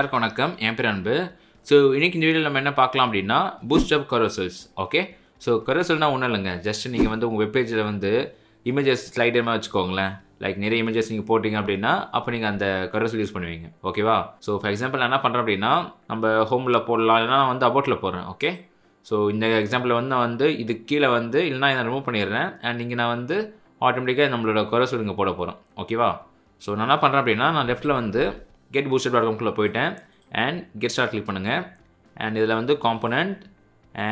எல்லாருக்கும் வணக்கம் என் பேர் அன்பு ஸோ இன்றைக்கி இந்த வீடியோ நம்ம என்ன பார்க்கலாம் அப்படின்னா bootstrap carousels okay so கரோசல்னால் ஒன்றும் இல்லைங்க ஜஸ்ட் நீங்கள் வந்து உங்கள் வெப்பேஜில் வந்து இமேஜஸ் ஸ்லைடர் மாதிரி வச்சுக்கோங்களேன் லைக் நிறைய இமேஜஸ் நீங்கள் போட்டிங்க அப்படின்னா அப்போ நீங்கள் அந்த கரோசல் யூஸ் பண்ணுவீங்க ஓகேவா ஸோ ஃபார் எக்ஸாம்பிள் நான் என்ன பண்ணுறேன் அப்படின்னா நம்ம ஹோமில் போடலாம் இல்லைனா வந்து அபோட்டில் போடுறேன் ஓகே ஸோ இந்த எக்ஸாம்பிளில் வந்து நான் வந்து இது கீழே வந்து இல்லைனா இதை ரிமூவ் பண்ணிடுறேன் அண்ட் நீங்கள் நான் வந்து ஆட்டோமேட்டிக்காக நம்மளோட கரோசல் இங்கே போட போகிறோம் ஓகேவா ஸோ நான் என்ன பண்ணுறேன் அப்படின்னா நான் லெஃப்ட்டில் வந்து கெட் பூஸ்டர் டாட் போயிட்டேன் அண்ட் கெட் ஸ்டார்ட் கிளிக் பண்ணுங்கள் அண்ட் இதில் வந்து காம்பனண்ட்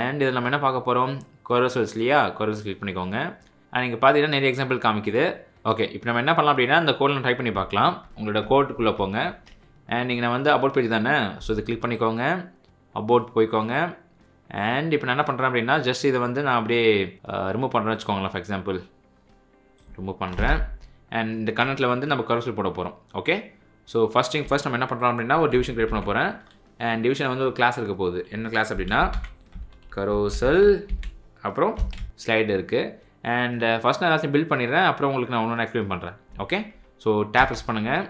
அண்ட் இதில் நம்ம என்ன பார்க்க போகிறோம் கொரோசல்ஸ் இல்லையா கொரல்ஸ் கிளிக் பண்ணிக்கோங்க அண்ட் இங்கே பார்த்தீங்கன்னா நிறைய எக்ஸாம்பிள் காமிக்குது ஓகே இப்போ நம்ம என்ன பண்ணலாம் அப்படின்னா அந்த கோடில் டைப் பண்ணி பார்க்கலாம் உங்களோட கோட்டுக்குள்ளே போங்க அண்ட் நீங்கள் வந்து அபோட் பேஜ் தானே ஸோ இது கிளிக் பண்ணிக்கோங்க அபோட் போய்க்கோங்க அண்ட் இப்போ நான் என்ன பண்ணுறேன் அப்படின்னா ஜஸ்ட் இதை வந்து நான் அப்படியே ரிமூவ் பண்ணுறேன்னு வச்சுக்கோங்களேன் ஃபார் எக்ஸாம்பிள் ரிமூவ் பண்ணுறேன் அண்ட் இந்த கன்னட்டில் வந்து நம்ம கரசல் போட போகிறோம் ஓகே ஸோ ஃபஸ்ட் ஃபஸ்ட் நம்ம என்ன பண்ணுறோம் அப்படின்னா ஒரு டிவிஷன் கிரியேட் பண்ண போகிறேன் அண்ட் டிவிஷன் வந்து ஒரு கிளாஸ் இருக்க போகுது என்ன கிளாஸ் அப்படின்னா கரோசல் அப்புறம் ஸ்லைடு இருக்குது அண்ட் ஃபஸ்ட் நான் எல்லாத்தையும் பில்ட் பண்ணிடுறேன் அப்புறம் உங்களுக்கு நான் ஒன்று எக்ஸ்பிளைன் பண்ணுறேன் ஓகே ஸோ டேப் ப்ரெஸ் பண்ணுங்கள்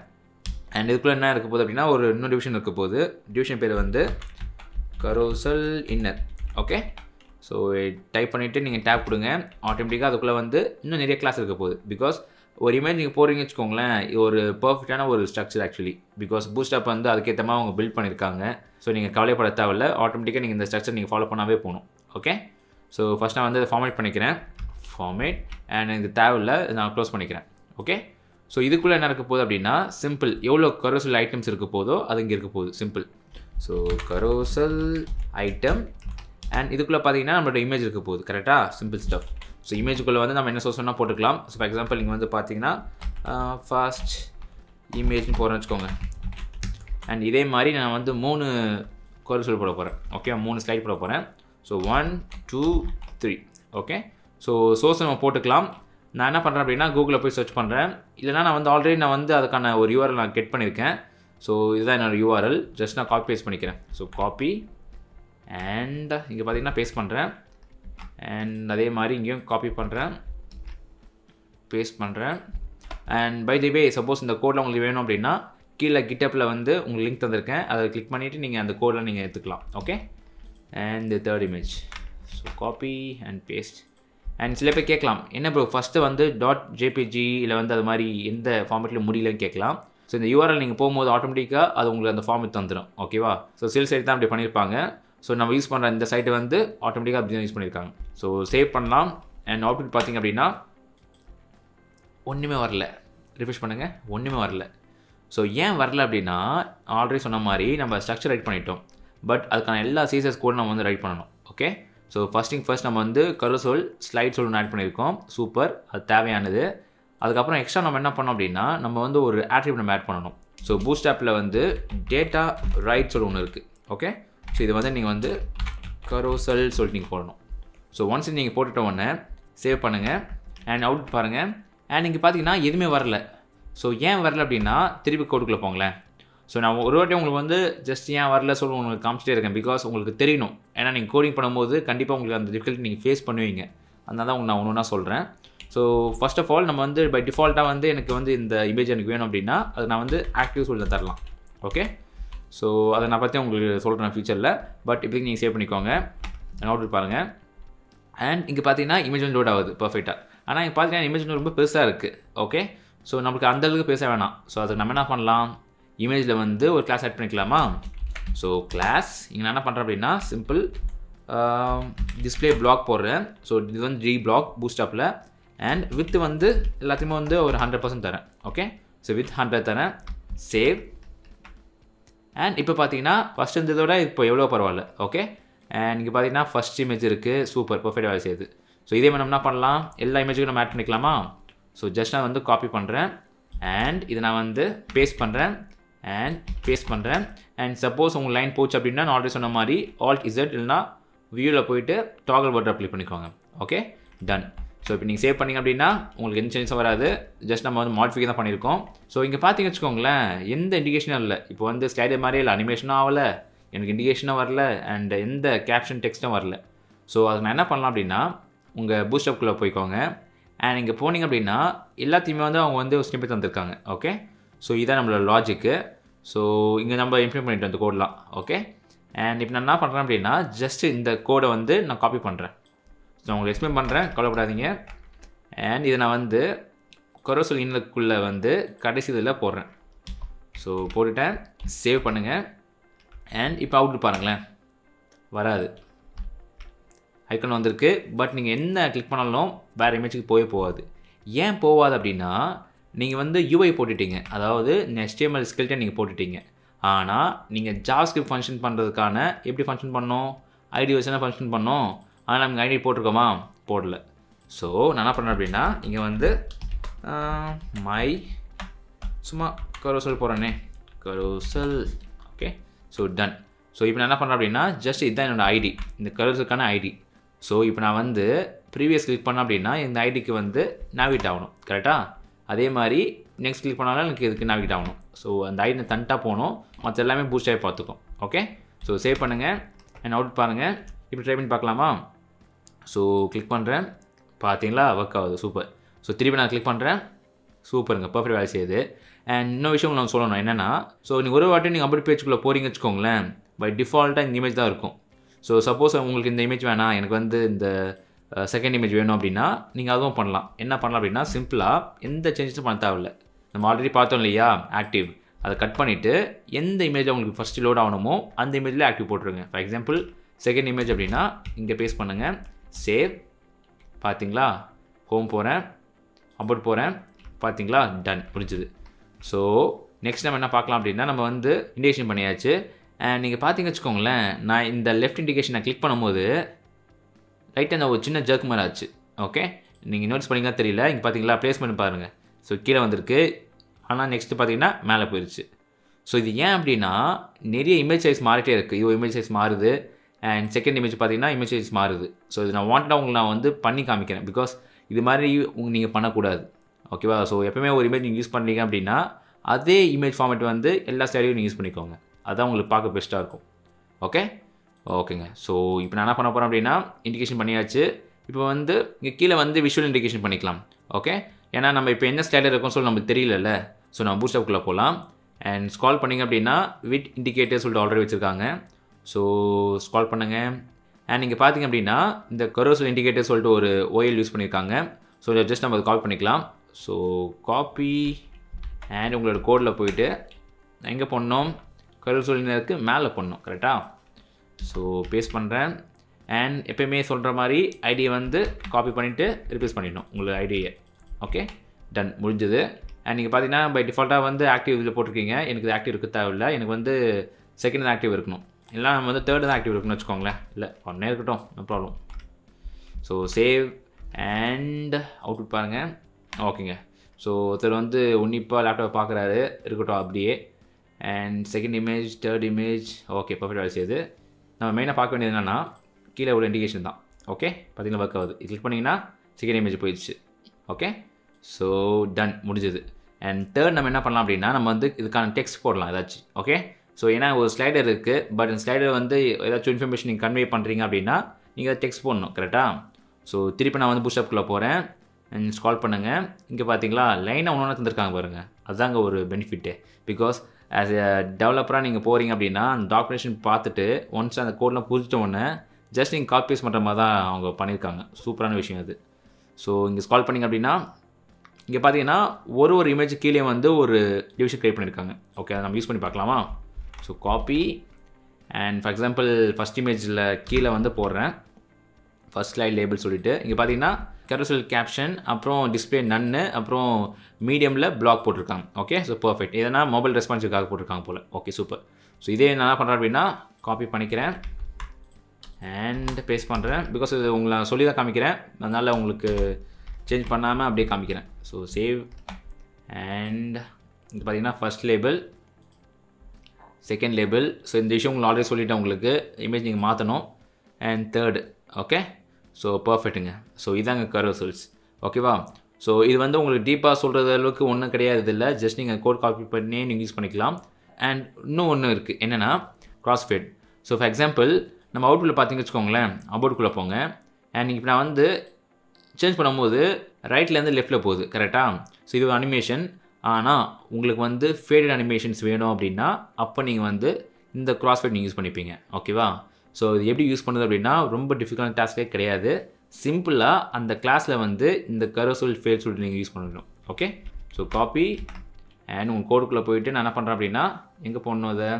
அண்ட் இதுக்குள்ளே என்ன இருக்க போகுது அப்படின்னா ஒரு இன்னொரு டிவிஷன் இருக்க போகுது டிவிஷன் பேர் வந்து carousel inner okay so type பண்ணிவிட்டு நீங்கள் டேப் கொடுங்க ஆட்டோமேட்டிக்காக அதுக்குள்ளே வந்து இன்னும் நிறைய கிளாஸ் இருக்க போகுது பிகாஸ் ஒரு இமேஜ் நீங்கள் போகிறீங்கன்னு வச்சுக்கோங்களேன் ஒரு பர்ஃபெக்டான ஒரு ஸ்ட்ரக்சர் ஆக்சுவலி பிகாஸ் பூஸ்டப் வந்து அதுக்கேற்ற மாதிரி அவங்க பில்ட் பண்ணியிருக்காங்க ஸோ நீங்கள் கவலைப்பட தேவையில்ல ஆட்டோமேட்டிக்காக நீங்கள் இந்த ஸ்ட்ரக்சர் நீங்கள் ஃபாலோ பண்ணாவே போகணும் ஓகே ஸோ ஃபஸ்ட் நான் வந்து அதை ஃபார்மேட் பண்ணிக்கிறேன் ஃபார்மேட் அண்ட் எனக்கு தேவையில்ல நான் க்ளோஸ் பண்ணிக்கிறேன் ஓகே ஸோ இதுக்குள்ளே என்ன இருக்க போகுது அப்படின்னா சிம்பிள் எவ்வளோ கரோசல் ஐட்டம்ஸ் இருக்க போதோ அது இங்கே இருக்க போகுது simple so carousel item and இதுக்குள்ளே பார்த்தீங்கன்னா நம்மளோட இமேஜ் இருக்க போகுது கரெக்டாக சிம்பிள் ஸ்டப் ஸோ இமேஜுக்குள்ளே வந்து நம்ம என்ன வேணால் போட்டுக்கலாம் ஸோ ஃபார் எக்ஸாம்பிள் இங்கே வந்து பார்த்தீங்கன்னா ஃபாஸ்ட் இமேஜ்னு போகிறேன்னு வச்சுக்கோங்க அண்ட் இதே மாதிரி நான் வந்து மூணு சொல்லி போட போகிறேன் ஓகே மூணு ஸ்லைட் போட போகிறேன் so one two three okay so source நம்ம போட்டுக்கலாம் நான் என்ன பண்ணுறேன் அப்படின்னா கூகுளில் போய் சர்ச் பண்ணுறேன் இல்லைனா நான் வந்து ஆல்ரெடி நான் வந்து அதுக்கான ஒரு யூஆர்எல் நான் கெட் பண்ணியிருக்கேன் ஸோ இதுதான் என்னோடய யூஆர்எல் ஜஸ்ட் நான் காப்பி பேஸ்ட் பண்ணிக்கிறேன் ஸோ காப்பி அண்ட் இங்கே பார்த்தீங்கன்னா பேஸ்ட் பண்ணுறேன் அண்ட் அதே மாதிரி இங்கேயும் காப்பி பண்ணுறேன் பேஸ்ட் பண்ணுறேன் and by the way suppose இந்த கோடில் உங்களுக்கு வேணும் அப்படின்னா கீழே கிட்டப்பில் வந்து உங்களுக்கு லிங்க் தந்திருக்கேன் அதை கிளிக் பண்ணிவிட்டு நீங்கள் அந்த கோடில் நீங்கள் எடுத்துக்கலாம் okay and the third image so copy and paste and சில பேர் கேட்கலாம் என்ன ப்ரோ ஃபஸ்ட்டு வந்து டாட் ஜேபிஜி இல்லை வந்து அது மாதிரி எந்த ஃபார்மேட்டில் முடியலன்னு கேட்கலாம் ஸோ இந்த யூஆர்எல் நீங்கள் போகும்போது ஆட்டோமேட்டிக்காக அது உங்களுக்கு அந்த ஃபார்ம் தந்துடும் ஓகேவா ஸோ சில சைட் தான் அப்படி பண்ணியிருப்பாங்க ஸோ நம்ம யூஸ் பண்ணுற இந்த சைட்டு வந்து ஆட்டோமேட்டிக்காக அப்படி யூஸ் பண்ணியிருக்காங்க ஸோ சேவ் பண்ணலாம் அண்ட் ஆப்டிட் பார்த்திங்க அப்படின்னா ஒன்றுமே வரல ரிஃப்ரெஷ் பண்ணுங்கள் ஒன்றுமே வரல ஸோ ஏன் வரல அப்படின்னா ஆல்ரெடி சொன்ன மாதிரி நம்ம ஸ்ட்ரக்சர் ரைட் பண்ணிட்டோம் பட் அதுக்கான எல்லா சீசர்ஸ் கூட நம்ம வந்து ரைட் பண்ணணும் ஓகே ஸோ ஃபஸ்ட்டிங் ஃபஸ்ட் நம்ம வந்து கருசோல் ஸ்லைட் ஒன்று ஆட் பண்ணியிருக்கோம் சூப்பர் அது தேவையானது அதுக்கப்புறம் எக்ஸ்ட்ரா நம்ம என்ன பண்ணோம் அப்படின்னா நம்ம வந்து ஒரு ஆட்ரிப் நம்ம ஆட் பண்ணணும் ஸோ பூஸ்ட் ஆப்பில் வந்து டேட்டா ரைட் சொல் ஒன்று இருக்குது ஓகே ஸோ இது வந்து நீங்கள் வந்து கரோசல் சொல்லிட்டு நீங்கள் போடணும் ஸோ ஒன்ஸ் நீங்கள் போட்டுட்ட உடனே சேவ் பண்ணுங்கள் அண்ட் அவுட் பாருங்கள் அண்ட் இங்கே பார்த்தீங்கன்னா எதுவுமே வரல ஸோ ஏன் வரல அப்படின்னா திருப்பி கோடுக்குள்ளே போங்களேன் ஸோ நான் ஒரு வாட்டி உங்களுக்கு வந்து ஜஸ்ட் ஏன் வரல சொல்லி உங்களுக்கு காமிச்சிட்டே இருக்கேன் பிகாஸ் உங்களுக்கு தெரியணும் ஏன்னா நீங்கள் கோடிங் பண்ணும்போது கண்டிப்பாக உங்களுக்கு அந்த டிஃபிகல்ட்டி நீங்கள் ஃபேஸ் பண்ணுவீங்க அதனால் தான் உங்களுக்கு நான் ஒன்று ஒன்றா சொல்கிறேன் ஸோ ஃபஸ்ட் ஆஃப் ஆல் நம்ம வந்து பை டிஃபால்ட்டாக வந்து எனக்கு வந்து இந்த இமேஜ் எனக்கு வேணும் அப்படின்னா அது நான் வந்து ஆக்டிவ் சொல்லி தரலாம் ஓகே ஸோ அதை நான் பற்றி உங்களுக்கு சொல்கிறேன் ஃபியூச்சரில் பட் இப்படி நீங்கள் சேவ் பண்ணிக்கோங்க நோட்டு பாருங்கள் அண்ட் இங்கே பார்த்தீங்கன்னா இமேஜ் லோட் ஆகுது பர்ஃபெக்டாக ஆனால் இங்கே பார்த்தீங்கன்னா இமேஜ் ரொம்ப பெருசாக இருக்குது ஓகே ஸோ நம்மளுக்கு அந்தளவுக்கு பேச வேணாம் ஸோ அதுக்கு நம்ம என்ன பண்ணலாம் இமேஜில் வந்து ஒரு கிளாஸ் ஆட் பண்ணிக்கலாமா ஸோ கிளாஸ் இங்கே நான் என்ன பண்ணுறேன் அப்படின்னா சிம்பிள் டிஸ்பிளே பிளாக் போடுறேன் ஸோ இது வந்து ஜி பிளாக் பூஸ்டாப்பில் அண்ட் வித் வந்து எல்லாத்தையுமே வந்து ஒரு ஹண்ட்ரட் பர்சன்ட் தரேன் ஓகே ஸோ வித் ஹண்ட்ரட் தரேன் சேவ் அண்ட் இப்போ பார்த்தீங்கன்னா ஃபஸ்ட் இருந்ததோட இப்போ எவ்வளோ பரவாயில்ல ஓகே அண்ட் இங்கே பார்த்தீங்கன்னா ஃபஸ்ட் இமேஜ் இருக்குது சூப்பர் பர்ஃபெக்ட் வேலை செய்யுது ஸோ இதே மாதிரி என்ன பண்ணலாம் எல்லா இமேஜுக்கும் நம்ம ஆட் பண்ணிக்கலாமா ஸோ ஜஸ்ட் நான் வந்து காப்பி பண்ணுறேன் அண்ட் இதை நான் வந்து பேஸ்ட் பண்ணுறேன் அண்ட் பேஸ்ட் பண்ணுறேன் அண்ட் சப்போஸ் உங்கள் லைன் போச்சு அப்படின்னா நான் ஆல்ரெடி சொன்ன மாதிரி ஆல்ட் இசட் இல்லைனா வியூவில் போயிட்டு டாகல் பட்டர் அப்ளை பண்ணிக்கோங்க ஓகே டன் ஸோ இப்போ நீங்கள் சேவ் பண்ணிங்க அப்படின்னா உங்களுக்கு எந்த சேஞ்சும் வராது ஜஸ்ட் நம்ம வந்து மாடிஃபை தான் பண்ணியிருக்கோம் ஸோ இங்கே பார்த்தீங்க வச்சுக்கோங்களேன் எந்த இண்டிகேஷனும் இல்லை இப்போ வந்து ஸ்டேடியம் மாதிரியே இல்லை அனிமேஷனும் ஆகலை எனக்கு இண்டிகேஷனும் வரல அண்ட் எந்த கேப்ஷன் டெக்ஸ்ட்டும் வரல ஸோ அதை நான் என்ன பண்ணலாம் அப்படின்னா உங்கள் பூஸ்டப்குள்ளே போய்க்கோங்க அண்ட் இங்கே போனீங்க அப்படின்னா எல்லாத்தையுமே வந்து அவங்க வந்து ஒரு ஸ்னிப்பி தந்திருக்காங்க ஓகே ஸோ இதான் நம்மளோட லாஜிக்கு ஸோ இங்கே நம்ம இம்ப்ளிமெண்ட் பண்ணிட்டு வந்து கோடெலாம் ஓகே அண்ட் இப்போ நான் என்ன பண்ணுறேன் அப்படின்னா ஜஸ்ட் இந்த கோடை வந்து நான் காப்பி பண்ணுறேன் ஸோ உங்களுக்கு எக்ஸ்பிளைன் பண்ணுறேன் கவலைப்படாதீங்க அண்ட் இதை நான் வந்து கொரோசோல் இன்னுக்குள்ளே வந்து கடைசி இதில் போடுறேன் ஸோ போட்டுட்டேன் சேவ் பண்ணுங்கள் அண்ட் இப்போ அவுட் பாருங்களேன் வராது ஐக்கன் வந்திருக்கு பட் நீங்கள் என்ன கிளிக் பண்ணாலும் வேறு இமேஜுக்கு போயே போகாது ஏன் போகாது அப்படின்னா நீங்கள் வந்து யூஐ போட்டுட்டீங்க அதாவது ஹெச்டிஎம்எல் ஸ்கில்ட்டை நீங்கள் போட்டுட்டீங்க ஆனால் நீங்கள் ஜாஸ்கிரிப்ட் ஃபங்க்ஷன் பண்ணுறதுக்கான எப்படி ஃபங்க்ஷன் பண்ணோம் ஐடி வச்சு ஃபங்க்ஷன் பண்ணோம் ஆனால் நமக்கு ஐடி போட்டிருக்கோமா போடல ஸோ நான் என்ன பண்ணேன் அப்படின்னா இங்கே வந்து மை சும்மா கரோசல் போகிறேனே carousel okay so done so இப்போ நான் என்ன பண்ணுறேன் அப்படின்னா ஜஸ்ட் இதுதான் என்னோடய ஐடி இந்த கரோசலுக்கான ஐடி ஸோ இப்போ நான் வந்து ப்ரீவியஸ் கிளிக் பண்ணேன் அப்படின்னா இந்த ஐடிக்கு வந்து நாவிகேட் ஆகணும் கரெக்டாக அதே மாதிரி நெக்ஸ்ட் கிளிக் பண்ணாலும் எனக்கு இதுக்கு நாவிகேட் ஆகணும் ஸோ அந்த ஐடி தன்ட்டாக போகணும் மற்ற எல்லாமே பூஸ்டாகி பார்த்துக்கும் ஓகே ஸோ சேவ் பண்ணுங்கள் அண்ட் அவுட் பாருங்கள் இப்போ ட்ரை பண்ணி பார்க்கலாமா ஸோ கிளிக் பண்ணுறேன் பார்த்தீங்களா ஒர்க் ஆகுது சூப்பர் ஸோ திருப்பி நான் கிளிக் பண்ணுறேன் சூப்பருங்க பர்ஃபெக்ட் வேலை செய்யுது அண்ட் இன்னொரு விஷயம் நான் சொல்லணும் என்னென்னா ஸோ நீங்கள் ஒரு வாட்டி நீங்கள் அப்படி பேஜுக்குள்ளே போகிறீங்க வச்சுக்கோங்களேன் பை டிஃபால்ட்டாக இந்த இமேஜ் தான் இருக்கும் ஸோ சப்போஸ் உங்களுக்கு இந்த இமேஜ் வேணாம் எனக்கு வந்து இந்த செகண்ட் இமேஜ் வேணும் அப்படின்னா நீங்கள் அதுவும் பண்ணலாம் என்ன பண்ணலாம் அப்படின்னா சிம்பிளாக எந்த சேஞ்சஸும் பண்ண தேவையில்ல நம்ம ஆல்ரெடி பார்த்தோம் இல்லையா ஆக்டிவ் அதை கட் பண்ணிவிட்டு எந்த இமேஜ் உங்களுக்கு ஃபஸ்ட்டு லோட் ஆகணுமோ அந்த இமேஜில் ஆக்டிவ் போட்டுருங்க ஃபார் எக்ஸாம்பிள் செகண்ட் இமேஜ் அப்படின்னா இங்கே பேஸ் பண்ணுங்கள் சேவ் பார்த்தீங்களா ஹோம் போகிறேன் அபவுட் போகிறேன் பார்த்தீங்களா டன் முடிஞ்சுது ஸோ நெக்ஸ்ட் நம்ம என்ன பார்க்கலாம் அப்படின்னா நம்ம வந்து இண்டிகேஷன் பண்ணியாச்சு அண்ட் நீங்கள் பார்த்தீங்க வச்சுக்கோங்களேன் நான் இந்த லெஃப்ட் இண்டிகேஷனை கிளிக் பண்ணும்போது ரைட்டாக அந்த ஒரு சின்ன ஜர்க் மாதிரி ஆச்சு ஓகே நீங்கள் நோட்ஸ் பண்ணிங்களா தெரியல இங்கே பார்த்தீங்களா ப்ளேஸ்மெண்ட் பாருங்கள் ஸோ கீழே வந்திருக்கு ஆனால் நெக்ஸ்ட்டு பார்த்தீங்கன்னா மேலே போயிடுச்சு ஸோ இது ஏன் அப்படின்னா நிறைய இமேஜ் சைஸ் மாறிட்டே இருக்குது ஐயோ இமேஜ் சைஸ் மாறுது அண்ட் செகண்ட் இமேஜ் பார்த்தீங்கன்னா இமேஜ் மாறுது ஸோ இது நான் வாண்டடாக உங்களுக்கு நான் வந்து பண்ணி காமிக்கிறேன் பிகாஸ் இது மாதிரி உங்க நீங்கள் பண்ணக்கூடாது ஓகேவா ஸோ எப்போயுமே ஒரு இமேஜ் நீங்கள் யூஸ் பண்ணீங்க அப்படின்னா அதே இமேஜ் ஃபார்மெட் வந்து எல்லா ஸ்டைலையும் நீங்கள் யூஸ் பண்ணிக்கோங்க அதுதான் உங்களுக்கு பார்க்க பெஸ்ட்டாக இருக்கும் ஓகே ஓகேங்க ஸோ இப்போ நான் என்ன பண்ண போகிறேன் அப்படின்னா இண்டிகேஷன் பண்ணியாச்சு இப்போ வந்து இங்கே கீழே வந்து விஷுவல் இண்டிகேஷன் பண்ணிக்கலாம் ஓகே ஏன்னா நம்ம இப்போ என்ன ஸ்டைலில் இருக்கோம் சொல்லி நமக்கு தெரியலல்ல ஸோ நம்ம பூஸ்டப்குள்ளே போகலாம் அண்ட் ஸ்கால் பண்ணிங்க அப்படின்னா வித் இண்டிகேட்டர் சொல்லிட்டு ஆல்ரெடி வச்சுருக்காங்க ஸோ ஸ்கால் பண்ணுங்கள் அண்ட் நீங்கள் பார்த்தீங்க அப்படின்னா இந்த கரோசல் இண்டிகேட்டர் சொல்லிட்டு ஒரு ஓஎல் யூஸ் பண்ணியிருக்காங்க ஸோ இதை ஜஸ்ட் நம்ம கால் பண்ணிக்கலாம் ஸோ காப்பி அண்ட் உங்களோட கோடில் போயிட்டு எங்கே பண்ணோம் கருசூலினருக்கு மேலே பண்ணோம் கரெக்டாக ஸோ பேஸ்ட் பண்ணுறேன் அண்ட் எப்பயுமே சொல்கிற மாதிரி ஐடியை வந்து காப்பி பண்ணிவிட்டு ரிப்ளேஸ் பண்ணிடணும் உங்களோட ஐடியை ஓகே டன் முடிஞ்சது அண்ட் நீங்கள் பார்த்தீங்கன்னா பை டிஃபால்ட்டாக வந்து ஆக்டிவ் இதில் போட்டிருக்கீங்க எனக்கு இது ஆக்டிவ் இருக்க தேவையில்லை எனக்கு வந்து செகண்ட் ஆக்டிவ் இருக்கணும் இல்லை நம்ம வந்து தேர்டு தான் ஆக்டிவ் இருக்குன்னு வச்சுக்கோங்களேன் இல்லை ஒன்றே இருக்கட்டும் no problem so save and output பாருங்கள் ஓகேங்க ஸோ ஒருத்தர் வந்து உன்னிப்பாக லேப்டாப் பார்க்குறாரு இருக்கட்டும் அப்படியே and second image third image okay perfect வேலை செய்யுது நம்ம மெயினாக பார்க்க வேண்டியது என்னென்னா கீழே உள்ள இண்டிகேஷன் தான் ஓகே பார்த்தீங்கன்னா ஒர்க் ஆகுது இது கிளிக் பண்ணிங்கன்னா செகண்ட் இமேஜ் போயிடுச்சு ஓகே ஸோ டன் முடிஞ்சது அண்ட் தேர்ட் நம்ம என்ன பண்ணலாம் அப்படின்னா நம்ம வந்து இதுக்கான டெக்ஸ்ட் போடலாம் ஏதாச்சும் ஓகே ஸோ ஏன்னா ஒரு ஸ்லைடர் இருக்குது பட் அந்த ஸ்லைடர் வந்து ஏதாச்சும் இன்ஃபர்மேஷன் நீங்கள் கன்வே பண்ணுறீங்க அப்படின்னா நீங்கள் டெக்ஸ்ட் பண்ணணும் கரெக்டாக ஸோ திருப்பி நான் வந்து புஷ்அப்குள்ளே போகிறேன் ஸ்கால் பண்ணுங்கள் இங்கே பார்த்தீங்களா லைனை ஒன்று தந்திருக்காங்க பாருங்கள் அதுதாங்க ஒரு பெனிஃபிட்டு பிகாஸ் ஆஸ் எ டெவலப்பராக நீங்கள் போகிறீங்க அப்படின்னா அந்த டாக்குமெண்டேஷன் பார்த்துட்டு ஒன்ஸ் அந்த கோட்லாம் புரிஞ்சிட்டோன்னே ஜஸ்ட் நீங்கள் காப்பீஸ் பண்ணுற மாதிரி தான் அவங்க பண்ணியிருக்காங்க சூப்பரான விஷயம் அது ஸோ இங்கே ஸ்கால் பண்ணிங்க அப்படின்னா இங்கே பார்த்தீங்கன்னா ஒரு ஒரு இமேஜ் கீழே வந்து ஒரு டிவிஷன் க்ரியேட் பண்ணியிருக்காங்க ஓகே அதை நம்ம யூஸ் பண்ணி பார்க்கலாமா so copy and for example first இமேஜில் கீழே வந்து போடுறேன் ஃபர்ஸ்ட் ஸ்லைட் லேபிள் சொல்லிவிட்டு இங்கே பார்த்தீங்கன்னா கரோசல் கேப்ஷன் அப்புறம் டிஸ்பிளே நன்னு அப்புறம் மீடியமில் பிளாக் போட்டிருக்காங்க ஓகே ஸோ பர்ஃபெக்ட் எதனா மொபைல் ரெஸ்பான்ஸுக்காக போட்டிருக்காங்க போல் ஓகே சூப்பர் ஸோ இதே நான் என்ன பண்ணுறேன் அப்படின்னா காப்பி பண்ணிக்கிறேன் அண்ட் பேஸ்ட் பண்ணுறேன் பிகாஸ் இது உங்களை சொல்லி தான் காமிக்கிறேன் அதனால் உங்களுக்கு சேஞ்ச் பண்ணாமல் அப்படியே காமிக்கிறேன் ஸோ சேவ் அண்ட் இது பார்த்தீங்கன்னா first label second label so இந்த விஷயம் உங்களுக்கு ஆல்ரெடி சொல்லிவிட்டேன் உங்களுக்கு இமேஜ் நீங்கள் மாற்றணும் அண்ட் தேர்டு ஓகே ஸோ பர்ஃபெக்ட்டுங்க ஸோ இதாங்க கர்வ் ரிசல்ட்ஸ் ஓகேவா ஸோ இது வந்து உங்களுக்கு டீப்பாக சொல்கிறது அளவுக்கு ஒன்றும் கிடையாது இல்லை ஜஸ்ட் நீங்கள் கோட் காப்பி பண்ணி நீங்கள் யூஸ் பண்ணிக்கலாம் அண்ட் இன்னும் ஒன்று இருக்குது என்னென்னா கிராஸ்ஃபிட் ஸோ ஃபார் எக்ஸாம்பிள் நம்ம அவுட்குள்ளே பார்த்தீங்க வச்சுக்கோங்களேன் அபவுட்குள்ளே போங்க அண்ட் இப்போ நான் வந்து சேஞ்ச் பண்ணும்போது ரைட்லேருந்து லெஃப்ட்டில் போகுது கரெக்டாக ஸோ இது ஒரு அனிமேஷன் ஆனால் உங்களுக்கு வந்து ஃபேடட் அனிமேஷன்ஸ் வேணும் அப்படின்னா அப்போ நீங்கள் வந்து இந்த கிராஸ்ஃபைட் நீங்கள் யூஸ் பண்ணிப்பீங்க ஓகேவா ஸோ இது எப்படி யூஸ் பண்ணுது அப்படின்னா ரொம்ப டிஃபிகல்ட் டாஸ்க்கே கிடையாது சிம்பிளாக அந்த கிளாஸில் வந்து இந்த கரோசோல் ஃபேட் சொல்லிட்டு நீங்கள் யூஸ் பண்ணிடணும் ஓகே ஸோ காப்பி அண்ட் உங்கள் கோடுக்குள்ளே போயிட்டு நான் என்ன பண்ணுறேன் அப்படின்னா எங்கே போடணும் அதை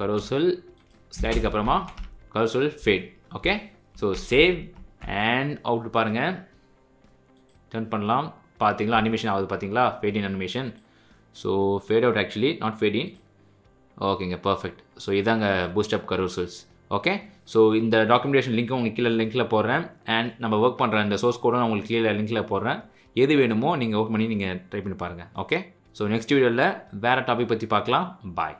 கரோசல் ஸ்லைடுக்கு அப்புறமா carousel fade okay so save and out பாருங்கள் டர்ன் பண்ணலாம் பார்த்தீங்களா அனிமேஷன் ஆகுது பார்த்தீங்களா fade in animation so fade out actually not fade in ஓகேங்க பர்ஃபெக்ட் ஸோ இதாங்க பூஸ்டப் கரோசல்ஸ் ஓகே ஸோ இந்த டாக்குமெண்டேஷன் லிங்க் உங்களுக்கு கீழே லிங்க்கில் போடுறேன் அண்ட் நம்ம ஒர்க் பண்ணுற இந்த சோர்ஸ் கோடும் நான் உங்களுக்கு கீழே லிங்க்கில் போடுறேன் எது வேணுமோ நீங்கள் ஒர்க் பண்ணி நீங்கள் ட்ரை பண்ணி பாருங்கள் ஓகே ஸோ நெக்ஸ்ட் வீடியோவில் வேறு டாபிக் பற்றி பார்க்கலாம் பாய்